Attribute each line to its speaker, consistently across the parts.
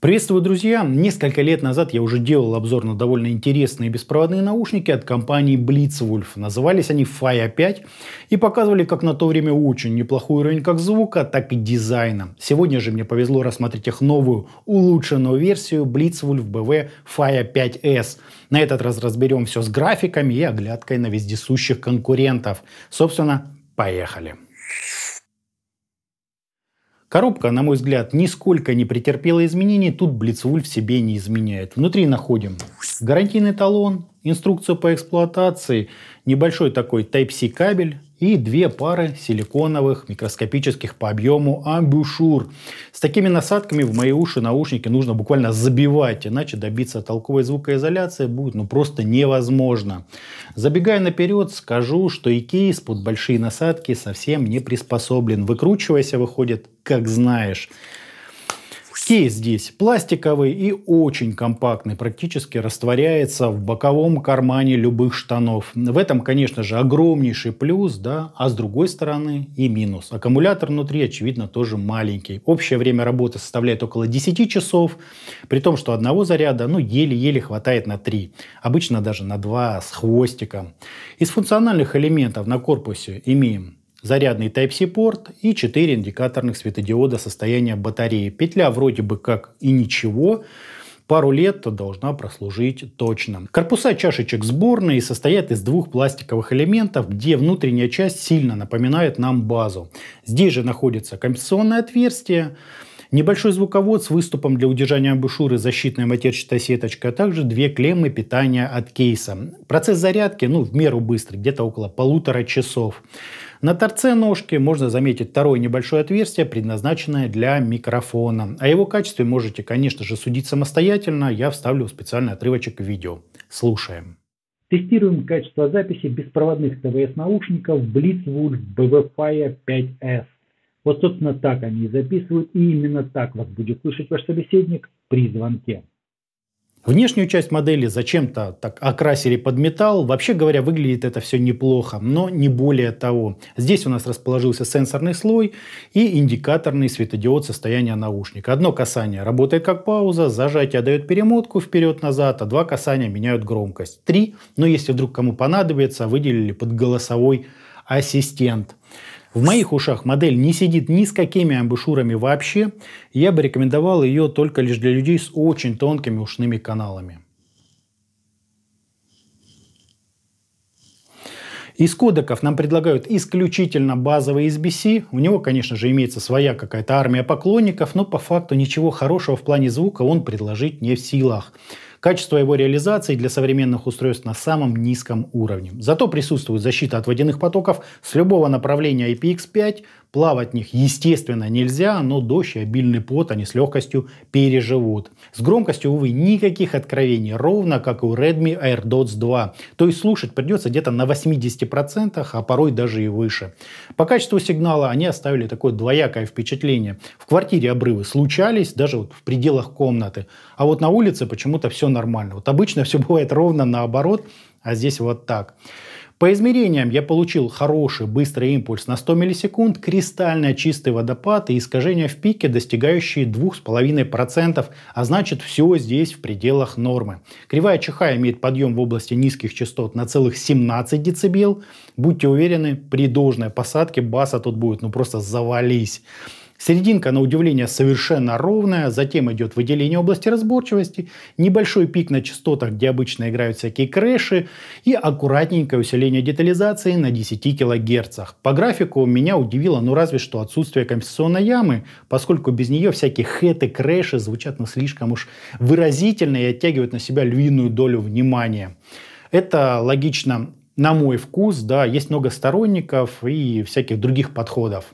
Speaker 1: Приветствую, друзья! Несколько лет назад я уже делал обзор на довольно интересные беспроводные наушники от компании Blitzwolf. Назывались они Fire 5 и показывали как на то время очень неплохой уровень как звука, так и дизайна. Сегодня же мне повезло рассмотреть их новую, улучшенную версию Blitzwolf BV Fire 5S. На этот раз разберем все с графиками и оглядкой на вездесущих конкурентов. Собственно, поехали! Поехали! Коробка, на мой взгляд, нисколько не претерпела изменений, тут блицвуль в себе не изменяет. Внутри находим гарантийный талон, инструкцию по эксплуатации, небольшой такой Type-C кабель и две пары силиконовых микроскопических по объему амбушюр. С такими насадками в мои уши наушники нужно буквально забивать, иначе добиться толковой звукоизоляции будет ну просто невозможно. Забегая наперед, скажу, что Икейс под большие насадки совсем не приспособлен. Выкручивайся выходит как знаешь. Кейс здесь пластиковый и очень компактный, практически растворяется в боковом кармане любых штанов. В этом, конечно же, огромнейший плюс, да, а с другой стороны и минус. Аккумулятор внутри, очевидно, тоже маленький. Общее время работы составляет около 10 часов, при том, что одного заряда, ну, еле-еле хватает на 3. Обычно даже на 2 с хвостиком. Из функциональных элементов на корпусе имеем зарядный Type-C порт и 4 индикаторных светодиода состояния батареи. Петля вроде бы как и ничего, пару лет должна прослужить точно. Корпуса чашечек сборные состоят из двух пластиковых элементов, где внутренняя часть сильно напоминает нам базу. Здесь же находится компенсационное отверстие, небольшой звуковод с выступом для удержания амбушюры, защитная матерчатая сеточка, а также две клеммы питания от кейса. Процесс зарядки ну, в меру быстрый, где-то около полутора часов. На торце ножки можно заметить второе небольшое отверстие, предназначенное для микрофона. О его качестве можете, конечно же, судить самостоятельно. Я вставлю специальный отрывочек в видео. Слушаем. Тестируем качество записи беспроводных ТВС-наушников Blitzwood BVFire 5S. Вот, собственно, так они и записывают, и именно так вас будет слышать ваш собеседник при звонке. Внешнюю часть модели зачем-то так окрасили под металл. Вообще говоря, выглядит это все неплохо, но не более того. Здесь у нас расположился сенсорный слой и индикаторный светодиод состояния наушника. Одно касание работает как пауза, зажатие дает перемотку вперед-назад, а два касания меняют громкость. Три, но если вдруг кому понадобится, выделили под голосовой ассистент. В моих ушах модель не сидит ни с какими амбушюрами вообще. Я бы рекомендовал ее только лишь для людей с очень тонкими ушными каналами. Из кодеков нам предлагают исключительно базовый SBC. У него, конечно же, имеется своя какая-то армия поклонников, но по факту ничего хорошего в плане звука он предложить не в силах. Качество его реализации для современных устройств на самом низком уровне. Зато присутствует защита от водяных потоков с любого направления IPX5, Плавать в них, естественно, нельзя, но дождь и обильный пот они с легкостью переживут. С громкостью, увы, никаких откровений, ровно как и у Redmi AirDots 2. То есть слушать придется где-то на 80%, а порой даже и выше. По качеству сигнала они оставили такое двоякое впечатление. В квартире обрывы случались, даже вот в пределах комнаты. А вот на улице почему-то все нормально. Вот обычно все бывает ровно наоборот, а здесь вот так. По измерениям я получил хороший быстрый импульс на 100 миллисекунд, кристально чистый водопад и искажения в пике, достигающие 2,5%, а значит все здесь в пределах нормы. Кривая чеха имеет подъем в области низких частот на целых 17 дБ. Будьте уверены, при должной посадке баса тут будет ну просто завались. Серединка, на удивление, совершенно ровная, затем идет выделение области разборчивости, небольшой пик на частотах, где обычно играют всякие крэши, и аккуратненькое усиление детализации на 10 кГц. По графику меня удивило, ну разве что отсутствие компенсационной ямы, поскольку без нее всякие хэты, крэши звучат ну, слишком уж выразительно и оттягивают на себя львиную долю внимания. Это логично на мой вкус, да, есть много сторонников и всяких других подходов.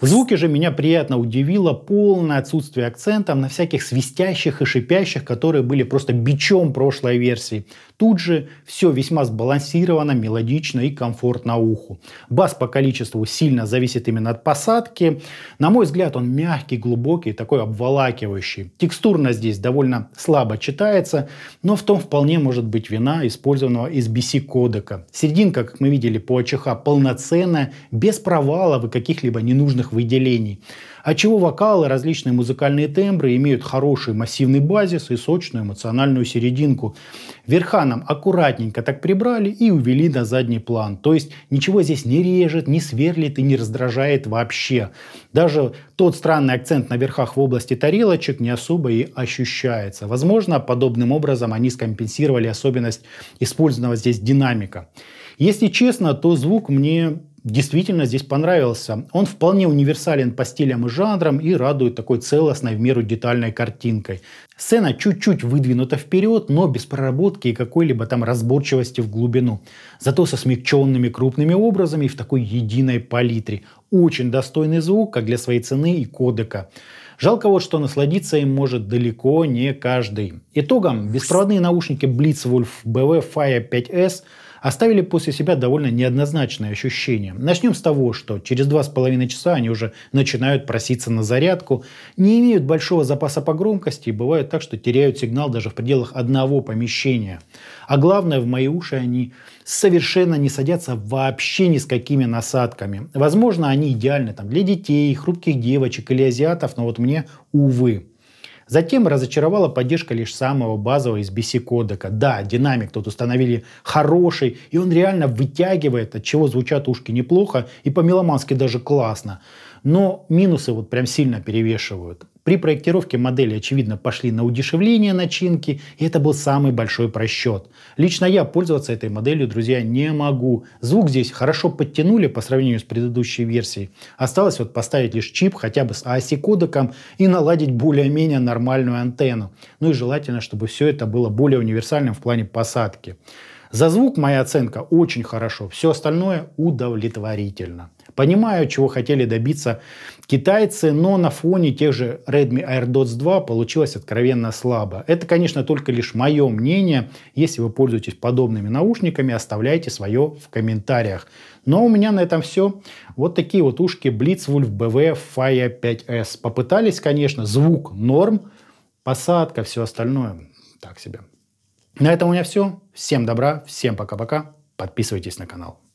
Speaker 1: В звуке же меня приятно удивило полное отсутствие акцентов на всяких свистящих и шипящих, которые были просто бичом прошлой версии. Тут же все весьма сбалансировано, мелодично и комфортно уху. Бас по количеству сильно зависит именно от посадки. На мой взгляд, он мягкий, глубокий, такой обволакивающий. Текстурно здесь довольно слабо читается, но в том вполне может быть вина использованного из кодека. Серединка, как мы видели по АЧХ, полноценная, без провалов и каких-либо ненужных вокальных выделений. Отчего вокалы, различные музыкальные тембры имеют хороший массивный базис и сочную эмоциональную серединку. верханом аккуратненько так прибрали и увели на задний план. То есть ничего здесь не режет, не сверлит и не раздражает вообще. Даже тот странный акцент на верхах в области тарелочек не особо и ощущается. Возможно, подобным образом они скомпенсировали особенность использованного здесь динамика. Если честно, то звук мне действительно здесь понравился. Он вполне универсален по стилям и жанрам и радует такой целостной в меру детальной картинкой. Сцена чуть-чуть выдвинута вперед, но без проработки и какой-либо там разборчивости в глубину. Зато со смягченными крупными образами и в такой единой палитре. Очень достойный звук, как для своей цены и кодека. Жалко вот, что насладиться им может далеко не каждый. Итогом, беспроводные наушники Blitzwolf BW Fire 5S – оставили после себя довольно неоднозначное ощущение. Начнем с того, что через два с половиной часа они уже начинают проситься на зарядку, не имеют большого запаса по громкости и бывает так, что теряют сигнал даже в пределах одного помещения. А главное, в мои уши они совершенно не садятся вообще ни с какими насадками. Возможно, они идеальны там, для детей, хрупких девочек или азиатов, но вот мне, увы. Затем разочаровала поддержка лишь самого базового из BC-кодека. Да, динамик тут установили хороший, и он реально вытягивает, от чего звучат ушки неплохо и по-меломански даже классно. Но минусы вот прям сильно перевешивают. При проектировке модели, очевидно, пошли на удешевление начинки, и это был самый большой просчет. Лично я пользоваться этой моделью, друзья, не могу. Звук здесь хорошо подтянули по сравнению с предыдущей версией. Осталось вот поставить лишь чип, хотя бы с ASI-кодеком, и наладить более-менее нормальную антенну. Ну и желательно, чтобы все это было более универсальным в плане посадки. За звук моя оценка очень хорошо, все остальное удовлетворительно. Понимаю, чего хотели добиться китайцы, но на фоне тех же Redmi AirDots 2 получилось откровенно слабо. Это, конечно, только лишь мое мнение. Если вы пользуетесь подобными наушниками, оставляйте свое в комментариях. Но у меня на этом все. Вот такие вот ушки Blitzwolf BV Fire 5S. Попытались, конечно, звук норм, посадка, все остальное так себе. На этом у меня все. Всем добра, всем пока-пока. Подписывайтесь на канал.